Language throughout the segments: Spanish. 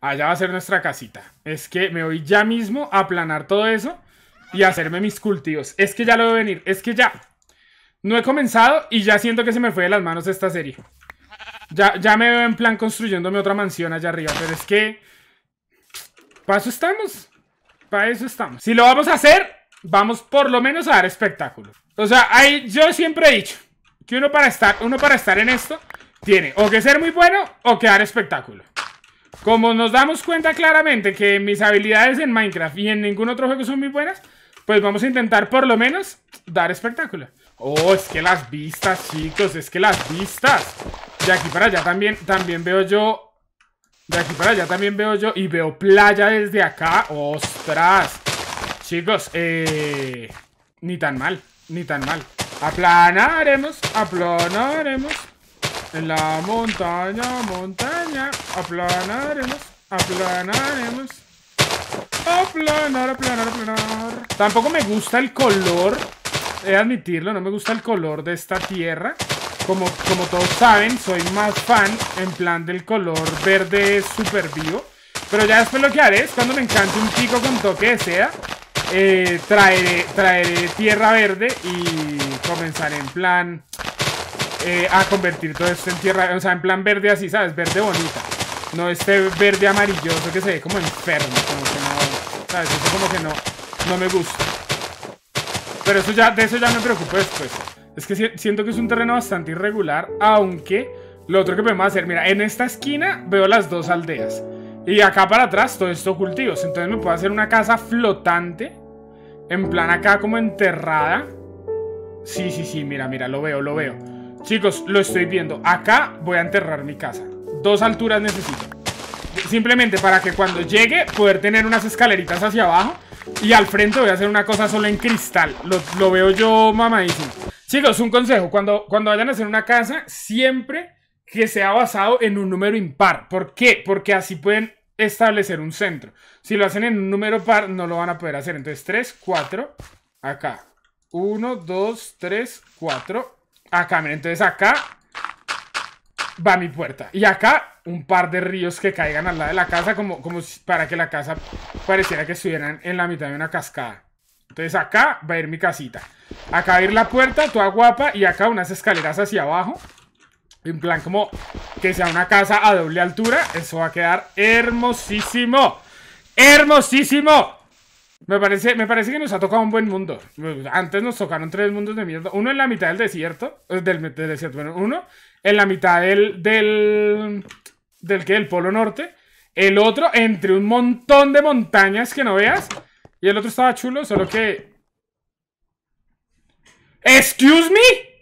Allá va a ser nuestra casita. Es que me voy ya mismo a aplanar todo eso y hacerme mis cultivos. Es que ya lo veo venir. Es que ya. No he comenzado y ya siento que se me fue de las manos esta serie. Ya, ya me veo en plan construyéndome otra mansión allá arriba. Pero es que... Para eso estamos. Para eso estamos. Si lo vamos a hacer, vamos por lo menos a dar espectáculo. O sea, ahí yo siempre he dicho que uno para estar, uno para estar en esto tiene o que ser muy bueno o que dar espectáculo. Como nos damos cuenta claramente que mis habilidades en Minecraft y en ningún otro juego son muy buenas, pues vamos a intentar por lo menos dar espectáculo. Oh, es que las vistas, chicos, es que las vistas. De aquí para allá también, también veo yo... De aquí para allá también veo yo y veo playa desde acá. ¡Ostras! Chicos, eh... Ni tan mal, ni tan mal. Aplanaremos, aplanaremos. En la montaña, montaña, aplanaremos, aplanaremos. Aplanar, aplanar, aplanar. Tampoco me gusta el color, he de admitirlo, no me gusta el color de esta tierra. Como, como todos saben, soy más fan en plan del color verde super vivo. Pero ya después lo que haré es cuando me encante un pico con toque de seda, eh, traeré tierra verde y comenzaré en plan eh, a convertir todo esto en tierra, o sea, en plan verde así, ¿sabes? Verde bonita. No este verde amarilloso que se ve como enfermo, como que no, ¿sabes? Eso como que no, no me gusta. Pero eso ya, de eso ya me preocupo después. Es que siento que es un terreno bastante irregular, aunque lo otro que podemos hacer, mira, en esta esquina veo las dos aldeas. Y acá para atrás todo esto cultivos. Entonces me puedo hacer una casa flotante. En plan acá como enterrada. Sí, sí, sí, mira, mira, lo veo, lo veo. Chicos, lo estoy viendo. Acá voy a enterrar mi casa. Dos alturas necesito. Simplemente para que cuando llegue poder tener unas escaleritas hacia abajo. Y al frente voy a hacer una cosa solo en cristal. Lo, veo yo mamadísimo. Chicos, un consejo. Cuando, cuando vayan a hacer una casa, siempre que sea basado en un número impar. ¿Por qué? Porque así pueden establecer un centro. Si lo hacen en un número par, no lo van a poder hacer. Entonces, 3, 4, acá. 1, 2, 3, 4, Acá, entonces acá va mi puerta. Y acá un par de ríos que caigan al lado de la casa como, como para que la casa pareciera que estuvieran en la mitad de una cascada. Entonces acá va a ir mi casita. Acá va a ir la puerta, toda guapa, y acá unas escaleras hacia abajo. En plan como que sea una casa a doble altura. Eso va a quedar hermosísimo. ¡Hermosísimo! Me parece, me parece que nos ha tocado un buen mundo. Antes nos tocaron tres mundos de mierda. Uno en la mitad del desierto. Eh, del, desierto, bueno, uno en la mitad del. del. del que? El Polo Norte. El otro entre un montón de montañas que no veas. Y el otro estaba chulo, solo que. ¿Excuse me?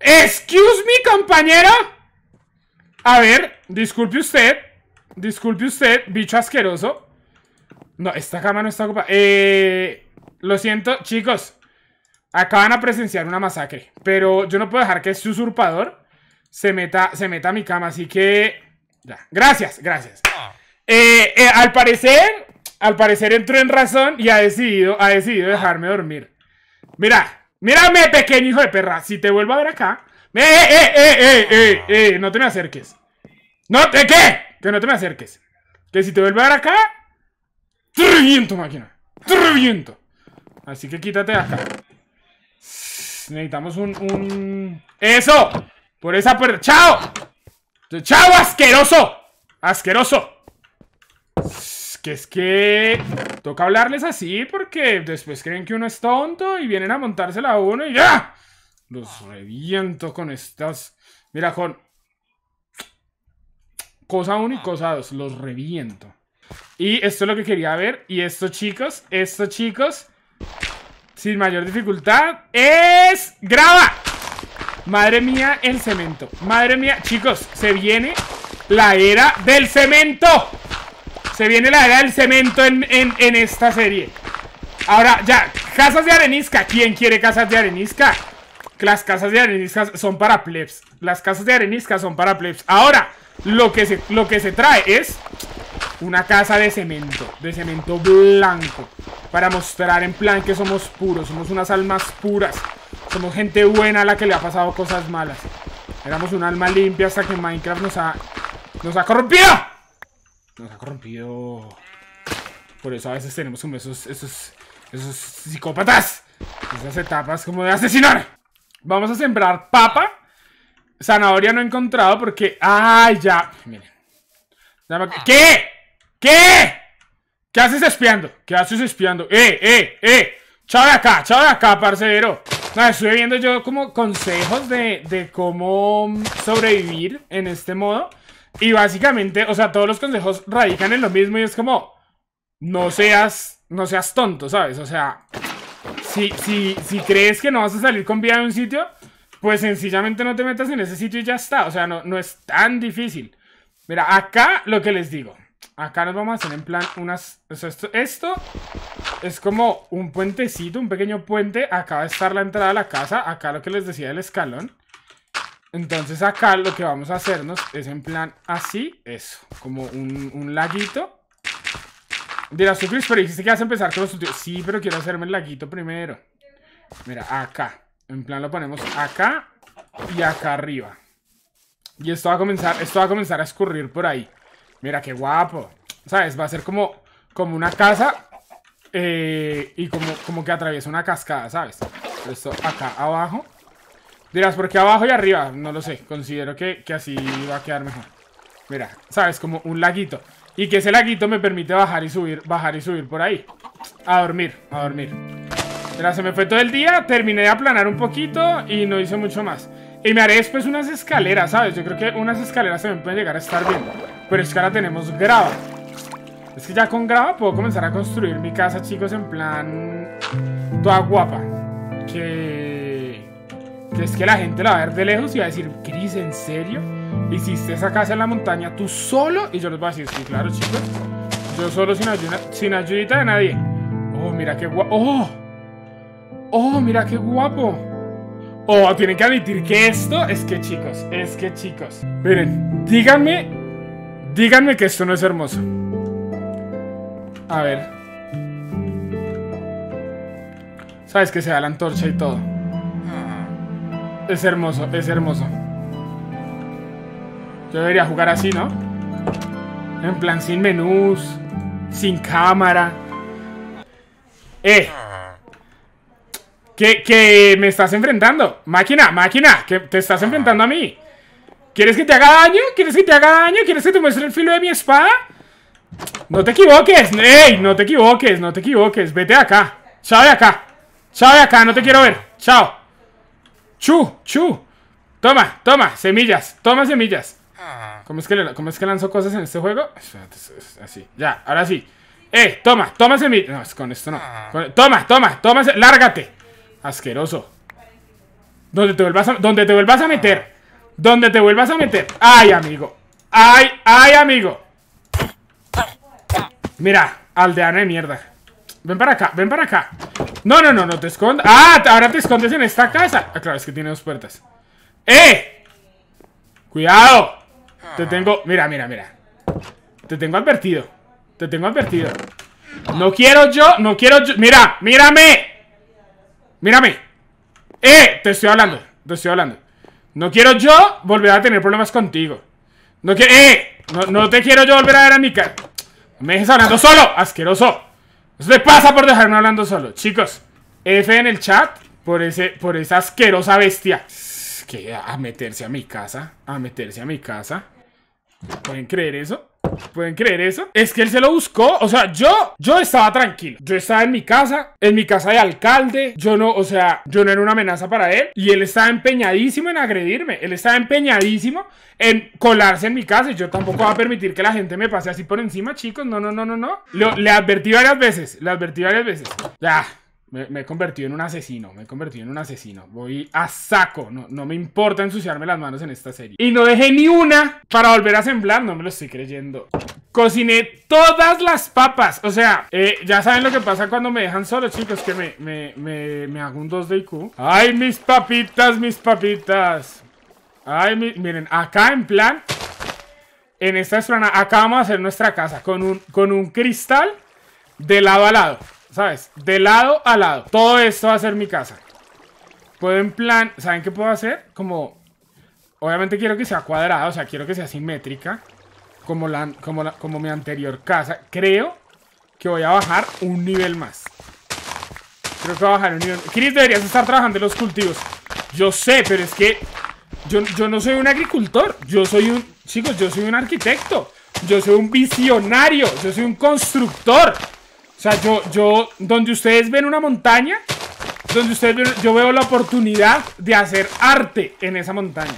¿Excuse me, compañero? A ver, disculpe usted. Disculpe usted, bicho asqueroso. No, esta cama no está ocupada. Eh, lo siento, chicos. Acaban a presenciar una masacre. Pero yo no puedo dejar que este usurpador se meta, se meta a mi cama. Así que... Ya. Gracias, gracias. Eh, eh, al parecer... Al parecer entró en razón y ha decidido, ha decidido dejarme dormir. Mira, mírame, pequeño hijo de perra. Si te vuelvo a ver acá... eh, eh, eh, eh, eh! No te me acerques. ¿No te qué? Que no te me acerques. Que si te vuelvo a ver acá... ¡Te reviento, máquina! ¡Te reviento! Así que quítate acá. Necesitamos un... un... ¡Eso! Por esa puerta. ¡Chao! ¡Chao, asqueroso! ¡Asqueroso! Que es que... Toca hablarles así porque después creen que uno es tonto y vienen a montársela a uno y ¡ya! Los reviento con estas... Mira, con... Cosa 1 y cosa 2. Los reviento. Y esto es lo que quería ver. Y esto, chicos, esto, chicos, sin mayor dificultad, es... ¡Graba! Madre mía, el cemento. Madre mía, chicos, se viene la era del cemento. Se viene la era del cemento en, esta serie. Ahora, ya, casas de arenisca. ¿Quién quiere casas de arenisca? Las casas de arenisca son para plebs. Las casas de arenisca son para plebs. Ahora, lo que se, lo que se trae es una casa de cemento, de cemento blanco. Para mostrar en plan que somos puros, somos unas almas puras. Somos gente buena a la que le ha pasado cosas malas. Éramos un alma limpia hasta que Minecraft nos ha... ¡Nos ha corrompido! Nos ha corrompido... Por eso a veces tenemos como esos... Esos... Esos psicópatas. Esas etapas como de asesinar. Vamos a sembrar papa. Zanahoria no he encontrado porque... ¡Ah, ya! Miren. ¿Qué? ¿Qué? ¿Qué haces espiando? ¿Qué haces espiando? ¡Eh, eh, eh! ¡Chao de acá! ¡Chao de acá, parcero! No, estuve viendo yo como consejos de, cómo sobrevivir en este modo. Y básicamente, o sea, todos los consejos radican en lo mismo y es como, no seas, no seas tonto, ¿sabes? O sea, si, si, si crees que no vas a salir con vida de un sitio, pues sencillamente no te metas en ese sitio y ya está. O sea, no, no es tan difícil. Mira, acá lo que les digo. Acá nos vamos a hacer en plan unas... esto, es como un puentecito, un pequeño puente. Acá va a estar la entrada a la casa. Acá lo que les decía del escalón. Entonces acá lo que vamos a hacernos es en plan así, eso, como un, laguito. Dirás tú, Chris, pero dijiste que vas a empezar con los últimos. Sí, pero quiero hacerme el laguito primero. Mira, acá. En plan lo ponemos acá y acá arriba. Y esto va a comenzar, esto va a comenzar a escurrir por ahí. Mira qué guapo. ¿Sabes? Va a ser como, como una casa eh, y como, como que atraviesa una cascada, ¿sabes? Esto acá abajo. Dirás, ¿por qué abajo y arriba? No lo sé. Considero que, que así va a quedar mejor. Mira, ¿sabes? Como un laguito. Y que ese laguito me permite bajar y subir, bajar y subir por ahí. A dormir, a dormir. Mira, se me fue todo el día, terminé de aplanar un poquito y no hice mucho más. Y me haré después unas escaleras, ¿sabes? Yo creo que unas escaleras también pueden llegar a estar bien. Pero es que ahora tenemos grava. Es que ya con grava puedo comenzar a construir mi casa, chicos, en plan... Toda guapa. Que... que es que la gente la va a ver de lejos y va a decir, Cris, ¿en serio? Hiciste esa casa en la montaña tú solo. Y yo les voy a decir, sí, claro, chicos. Yo solo sin, sin ayudita de nadie. Oh, mira qué guapo. ¡Oh! oh, mira qué guapo. Oh, tienen que admitir que esto es que chicos, es que chicos. Miren, díganme, díganme que esto no es hermoso. A ver. Sabes que se da la antorcha y todo. Ah. Es hermoso, es hermoso. Yo debería jugar así, ¿no? En plan, sin menús, sin cámara. ¡Eh! ¿Qué, que me estás enfrentando. Máquina, máquina, que te estás ah. enfrentando a mí. ¿Quieres que te haga daño? ¿Quieres que te haga daño? ¿Quieres que te muestre el filo de mi espada? No te equivoques. ¡Ey! No te equivoques, no te equivoques. Vete de acá. Chao de acá. Chao de acá, no te quiero ver. Chao. Chu, chu. Toma, toma, semillas. Toma semillas. Ah. ¿Cómo es que, cómo es que lanzo cosas en este juego? Así, ya, ahora sí. ¡Eh! Toma, toma semillas. No, con esto no. Ah. toma, toma, toma. Lárgate. Asqueroso. Donde te vuelvas a, te vuelvas a meter. Donde te vuelvas a meter. Ay, amigo. Ay, ay, amigo. Mira, aldeano de mierda. Ven para acá, ven para acá. No, no, no, no te escondas. Ah, ahora te escondes en esta casa. Ah, claro, es que tiene dos puertas. ¡Eh! ¡Cuidado! Te tengo... Mira, mira, mira. Te tengo advertido. Te tengo advertido. No quiero yo, no quiero yo... Mira, mírame. Mírame. ¡Eh! Te estoy hablando. Te estoy hablando. No quiero yo volver a tener problemas contigo. No quiero... ¡Eh! No, te quiero yo volver a ver a mi cara. Me dejes hablando solo, asqueroso. Eso te pasa por dejarme hablando solo. Chicos, F en el chat por, ese, por esa asquerosa bestia. Que a meterse a mi casa. A meterse a mi casa. ¿Pueden creer eso? ¿Pueden creer eso? Es que él se lo buscó. O sea, yo, yo estaba tranquilo. Yo estaba en mi casa, en mi casa de alcalde. Yo no, o sea, yo no era una amenaza para él. Y él estaba empeñadísimo en agredirme. Él estaba empeñadísimo en colarse en mi casa. Y yo tampoco voy a permitir que la gente me pase así por encima, chicos. No, no, no, no, no. le advertí varias veces. Le advertí varias veces. Ya. Me, he convertido en un asesino, me he convertido en un asesino. Voy a saco, no, me importa ensuciarme las manos en esta serie. Y no dejé ni una para volver a sembrar, no me lo estoy creyendo. Cociné todas las papas, o sea, eh, ya saben lo que pasa cuando me dejan solo, chicos, que me, hago un 2 de IQ. ¡Ay, mis papitas, mis papitas! ¡Ay, miren, acá en plan, en esta estrana, acá vamos a hacer nuestra casa con un, con un cristal de lado a lado. ¿Sabes? De lado a lado. Todo esto va a ser mi casa. Puedo en plan... ¿Saben qué puedo hacer? Como... Obviamente quiero que sea cuadrada, o sea, quiero que sea simétrica. Como, la, como, la, como mi anterior casa. Creo que voy a bajar un nivel más. Creo que voy a bajar un nivel... Chris, deberías estar trabajando en los cultivos. Yo sé, pero es que... Yo, yo no soy un agricultor. Yo soy un... Chicos, yo soy un arquitecto. Yo soy un visionario. Yo soy un constructor. O sea, yo, donde ustedes ven una montaña, donde ustedes yo veo la oportunidad de hacer arte en esa montaña.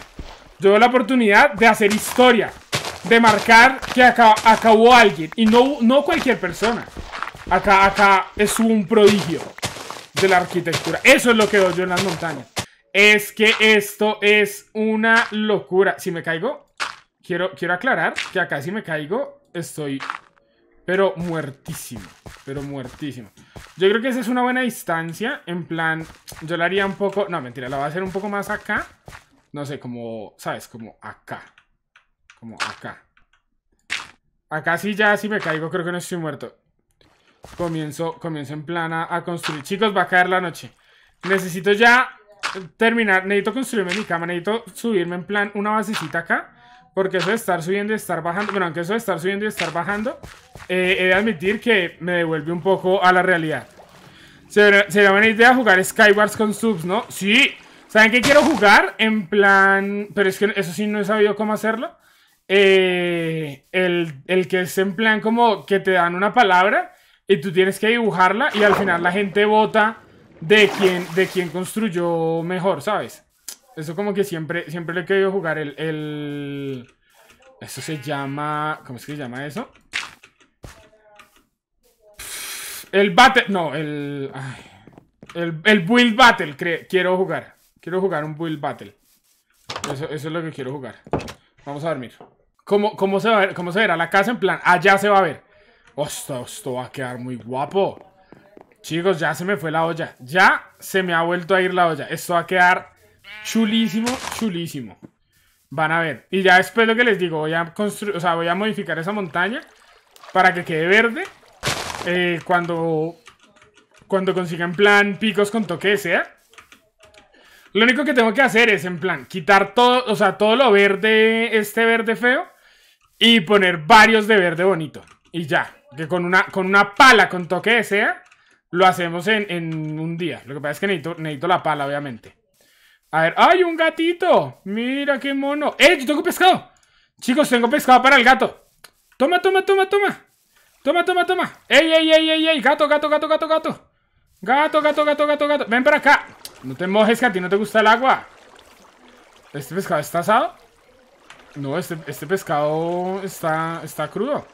Yo veo la oportunidad de hacer historia, de marcar que acá, acabó alguien, y no, no cualquier persona. Acá, acá es un prodigio de la arquitectura. Eso es lo que veo yo en las montañas. Es que esto es una locura. Si me caigo, quiero, quiero aclarar que acá si me caigo, estoy pero muertísimo, pero muertísimo. Yo creo que esa es una buena distancia. En plan, yo la haría un poco... No, mentira, la voy a hacer un poco más acá. No sé, como, ¿sabes? Como acá. Como acá. Acá sí ya, si me caigo, creo que no estoy muerto. Comienzo, comienzo en plan a, construir. Chicos, va a caer la noche. Necesito ya terminar. Necesito construirme mi cama. Necesito subirme en plan una basecita acá. Porque eso de estar subiendo y estar bajando, bueno, aunque eso de estar subiendo y estar bajando, eh, he de admitir que me devuelve un poco a la realidad. Sería, buena idea jugar Skywars con subs, ¿no? Sí. ¿Saben qué quiero jugar? En plan... Pero es que eso sí no he sabido cómo hacerlo. Eh, el, que es en plan como que te dan una palabra y tú tienes que dibujarla y al final la gente vota de quién, de quién construyó mejor, ¿sabes? Eso como que siempre, siempre le he querido jugar el, el... Eso se llama... ¿Cómo es que se llama eso? El battle... No, el... el, el, build battle quiero jugar. Quiero jugar un build battle. Eso, es lo que quiero jugar. Vamos a dormir. ¿Cómo, cómo, se va a ver, ¿Cómo se verá la casa? En plan, allá ah, se va a ver. Hostia, esto va a quedar muy guapo. Chicos, ya se me fue la olla. Ya se me ha vuelto a ir la olla. Esto va a quedar chulísimo, chulísimo. Van a ver. Y ya después lo que les digo, voy a construir, o voy a modificar esa montaña para que quede verde. Eh, cuando, cuando consiga plan picos con toque de Lo único que tengo que hacer es en plan quitar todo, o sea, todo lo verde, este verde feo, y poner varios de verde bonito. Y ya, que con una, con una pala con toque de lo hacemos en, un día. Lo que pasa es que necesito la pala, obviamente. A ver, ¡ay, un gatito! ¡Mira qué mono! ¡Eh, yo tengo pescado! Chicos, tengo pescado para el gato. Toma, toma, toma, toma. Toma, toma, toma. ¡Ey, ey, ey, ey, ey! Gato, gato, gato, gato, gato. Gato, gato, gato, gato, gato. Ven para acá. No te mojes que a ti no te gusta el agua. ¿Este pescado está asado? No, este, este pescado está, está crudo.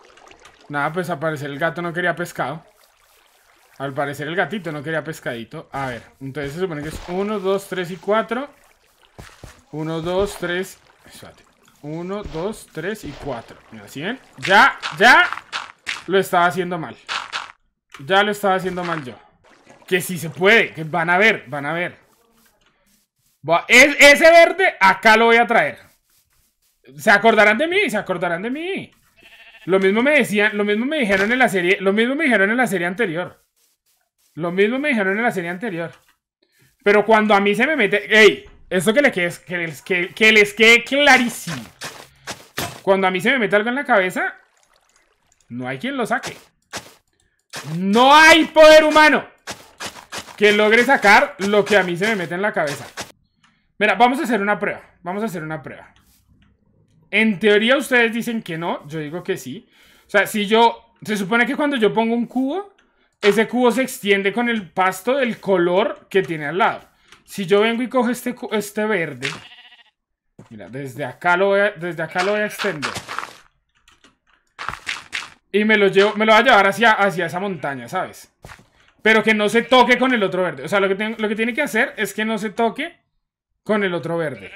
Nada, pues aparece el gato no quería pescado. Al parecer el gatito no quería pescadito. A ver, entonces se supone que es 1, 2, 3 y 4. 1, 2, 3. Espérate. 1, 2, 3 y 4. Mira, ¿sí ven? Ya, ya lo estaba haciendo mal. Ya lo estaba haciendo mal yo. Que si se puede, que van a ver, van a ver. Va, es, ese verde acá lo voy a traer. Se acordarán de mí, se acordarán de mí. Lo mismo me decían, lo mismo me dijeron en la serie, lo mismo me dijeron en la serie anterior. Lo mismo me dijeron en la serie anterior. Pero cuando a mí se me mete. ¡Ey! Eso que les que les, que les quede clarísimo. Cuando a mí se me mete algo en la cabeza, no hay quien lo saque. No hay poder humano que logre sacar lo que a mí se me mete en la cabeza. Mira, vamos a hacer una prueba. Vamos a hacer una prueba. En teoría ustedes dicen que no, yo digo que sí. O sea, si yo... Se supone que cuando yo pongo un cubo, ese cubo se extiende con el pasto del color que tiene al lado. Si yo vengo y cojo este, este verde, mira, desde acá, lo voy a, desde acá lo extender. Y me lo, llevo, me lo voy a llevar hacia, hacia esa montaña, ¿sabes? Pero que no se toque con el otro verde. O sea, lo que, lo que tiene que hacer es que no se toque con el otro verde.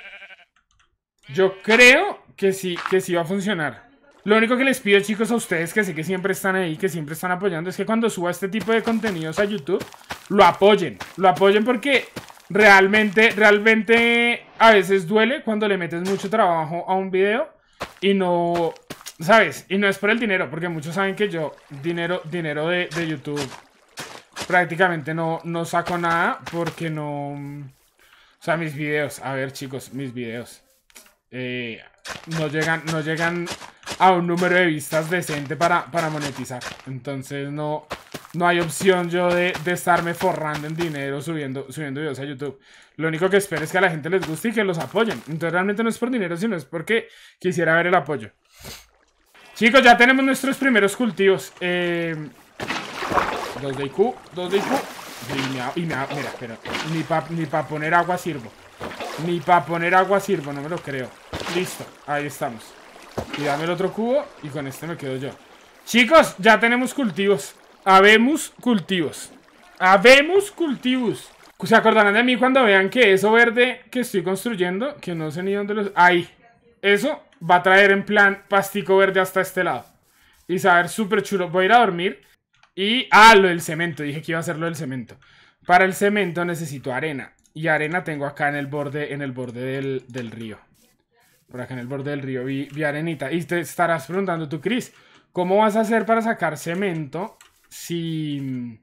Yo creo que sí, que sí va a funcionar. Lo único que les pido, chicos, a ustedes que sé que siempre están ahí, que siempre están apoyando, es que cuando suba este tipo de contenidos a YouTube, lo apoyen. Lo apoyen porque realmente, realmente a veces duele cuando le metes mucho trabajo a un video y no, ¿sabes? Y no es por el dinero, porque muchos saben que yo dinero, dinero de, YouTube prácticamente no, no saco nada porque no... O sea, mis videos, a ver chicos, mis videos. Eh, no llegan, no llegan a un número de vistas decente para, para monetizar. Entonces no, no hay opción yo de, estarme forrando en dinero subiendo, subiendo videos a YouTube. Lo único que espero es que a la gente les guste y que los apoyen. Entonces realmente no es por dinero, sino es porque quisiera ver el apoyo. Chicos, ya tenemos nuestros primeros cultivos. Eh, dos de IQ, dos de IQ. Y, mira, espera ni para poner agua sirvo. Ni para poner agua sirvo, no me lo creo. Listo, ahí estamos. Y dame el otro cubo y con este me quedo yo. Chicos, ya tenemos cultivos. Habemos cultivos. Habemos cultivos. Se acordarán de mí cuando vean que eso verde que estoy construyendo, que no sé ni dónde los... Ahí. Eso va a traer en plan pastico verde hasta este lado. Y saber súper chulo. Voy a ir a dormir. Y... Ah, lo del cemento. Dije que iba a hacer lo del cemento. Para el cemento necesito arena. Y arena tengo acá en el borde, en el borde del, del río por acá en el borde del río vi, arenita. Y te estarás preguntando tú, Chris, ¿cómo vas a hacer para sacar cemento si,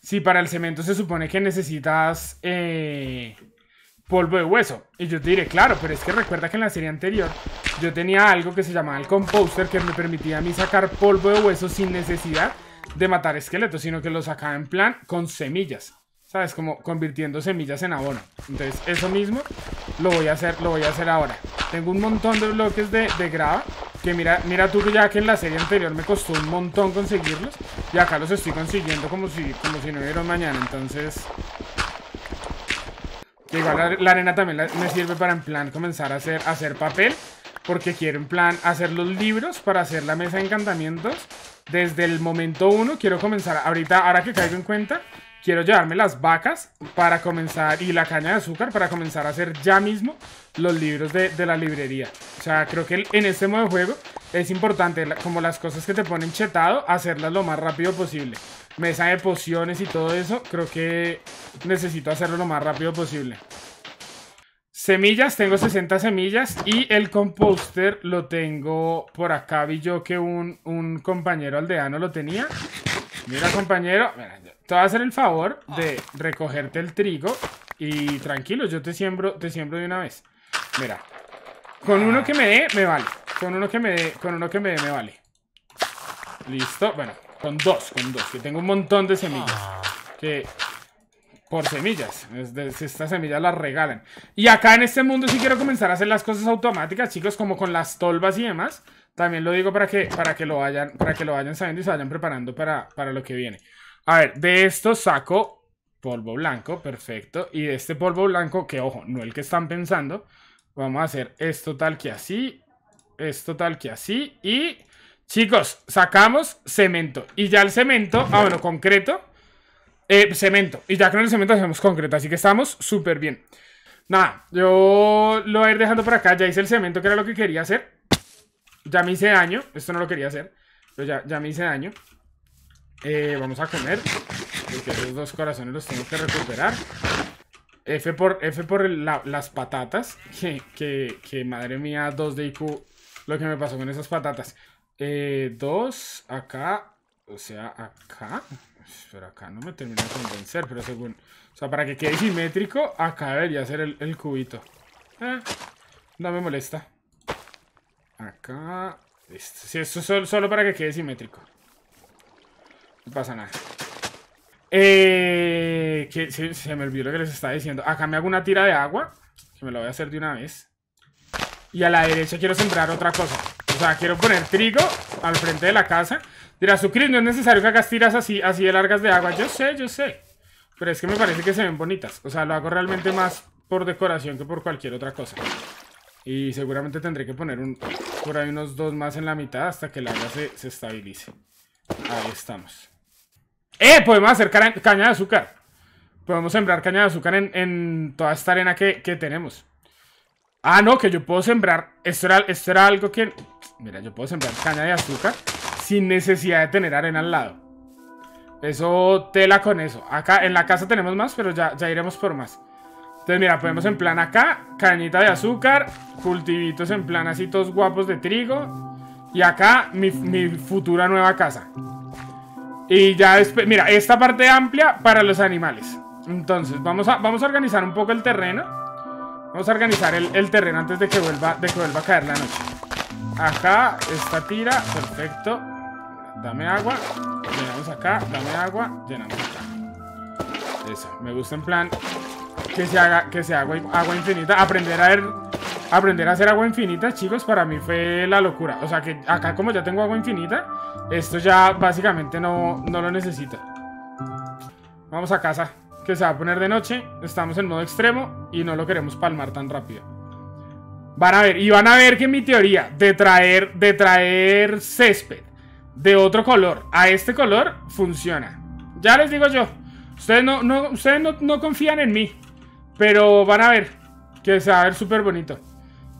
si para el cemento se supone que necesitas eh, polvo de hueso? Y yo te diré, claro, pero es que recuerda que en la serie anterior yo tenía algo que se llamaba el composter que me permitía a mí sacar polvo de hueso sin necesidad de matar esqueletos, sino que lo sacaba en plan con semillas. ¿Sabes? Como convirtiendo semillas en abono. Entonces, eso mismo lo voy a hacer, lo voy a hacer ahora. Tengo un montón de bloques de, grava. Que mira, mira tú ya que en la serie anterior me costó un montón conseguirlos. Y acá los estoy consiguiendo como si, como si no hubiera mañana. Entonces, igual la, arena también me sirve para en plan comenzar a hacer, hacer papel. Porque quiero en plan hacer los libros para hacer la mesa de encantamientos. Desde el momento uno quiero comenzar, ahorita, ahora que caigo en cuenta, quiero llevarme las vacas para comenzar y la caña de azúcar para comenzar a hacer ya mismo los libros de, la librería. O sea, creo que en este modo de juego es importante, como las cosas que te ponen chetado, hacerlas lo más rápido posible. Mesa de pociones y todo eso, creo que necesito hacerlo lo más rápido posible. Semillas, tengo 60 semillas y el composter lo tengo por acá. Vi yo que un, compañero aldeano lo tenía. Mira, compañero, mira, te a hacer el favor de recogerte el trigo y tranquilo, yo te siembro, te siembro de una vez. Mira, con uno que me dé, me vale. Con uno que me dé, con uno que me dé, me vale. Listo, bueno, con dos, con dos, que tengo un montón de semillas. Que por semillas. Estas semillas las regalan. Y acá en este mundo Si quiero comenzar a hacer las cosas automáticas, chicos, como con las tolvas y demás. También lo digo para que, para que, lo, vayan, para que lo vayan sabiendo y se vayan preparando para, para lo que viene. A ver, de esto saco polvo blanco, perfecto. Y de este polvo blanco, que ojo, no el que están pensando, vamos a hacer esto tal que así, esto tal que así. Y chicos, sacamos cemento. Y ya el cemento, ah bueno, concreto, eh, cemento. Y ya con el cemento hacemos concreto, así que estamos súper bien. Nada, yo lo voy a ir dejando por acá. Ya hice el cemento, que era lo que quería hacer. Ya me hice daño. Esto no lo quería hacer. Pero ya, ya me hice daño. Eh, vamos a comer. Porque esos dos corazones los tengo que recuperar. F por, F por las patatas. Que, que, madre mía, 2 de IQ. Lo que me pasó con esas patatas. Eh, dos acá. O sea, acá. Pero acá no me termina de convencer. Pero según. O sea, para que quede simétrico, acá debería ser el, el cubito. Eh, no me molesta. Acá. Sí, esto es solo para que quede simétrico. No pasa nada. Eh, se, me olvidó lo que les estaba diciendo. Acá me hago una tira de agua. Que me lo voy a hacer de una vez. Y a la derecha quiero sembrar otra cosa. O sea, quiero poner trigo al frente de la casa. Dirá, Chris, no es necesario que hagas tiras así, así de largas de agua. Yo sé, yo sé. Pero es que me parece que se ven bonitas. O sea, lo hago realmente más por decoración que por cualquier otra cosa. Y seguramente tendré que poner un, por ahí unos dos más en la mitad hasta que el agua se estabilice. Ahí estamos. ¡Eh! Podemos hacer caña de azúcar. Podemos sembrar caña de azúcar en, toda esta arena que, tenemos. Ah, no, que yo puedo sembrar. Esto era, algo que. Mira, yo puedo sembrar caña de azúcar sin necesidad de tener arena al lado. Eso tela con eso. Acá en la casa tenemos más, pero ya, ya iremos por más. Entonces, mira, podemos en plan acá, cañita de azúcar, cultivitos en plan así todos guapos de trigo. Y acá mi, mi futura nueva casa. Y ya mira, esta parte amplia para los animales. Entonces, vamos a, vamos a organizar un poco el terreno. Vamos a organizar el, terreno antes de que, vuelva, de que vuelva a caer la noche. Acá, esta tira, perfecto. Dame agua, llenamos acá, dame agua, llenamos acá. Eso, me gusta en plan que se haga, que se haga agua infinita. Aprender a ver aprender a hacer agua infinita, chicos, para mí fue la locura. O sea que acá como ya tengo agua infinita, esto ya básicamente no, lo necesito Vamos a casa, que se va a poner de noche. Estamos en modo extremo y no lo queremos palmar tan rápido. Van a ver, y van a ver que mi teoría de traer, de traer césped de otro color a este color funciona. Ya les digo yo, ustedes no, no, ustedes no, no confían en mí, pero van a ver que se va a ver súper bonito.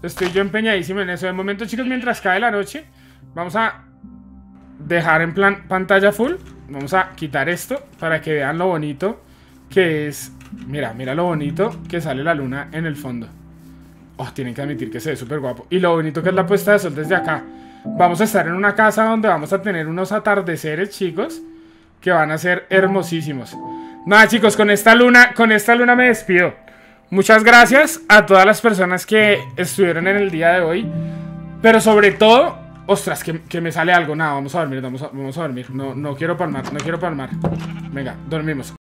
Estoy yo empeñadísimo en eso. De momento, chicos, mientras cae la noche, vamos a dejar en plan pantalla full. Vamos a quitar esto para que vean lo bonito que es... Mira, mira lo bonito que sale la luna en el fondo. Oh, tienen que admitir que se ve súper guapo. Y lo bonito que es la puesta de sol desde acá. Vamos a estar en una casa donde vamos a tener unos atardeceres, chicos, que van a ser hermosísimos. Nada, chicos, con esta luna, con esta luna me despido. Muchas gracias a todas las personas que estuvieron en el día de hoy. Pero sobre todo, ostras, que, me sale algo. Nada, vamos a dormir, vamos a, vamos a dormir. No, no quiero palmar, no quiero palmar. Venga, dormimos.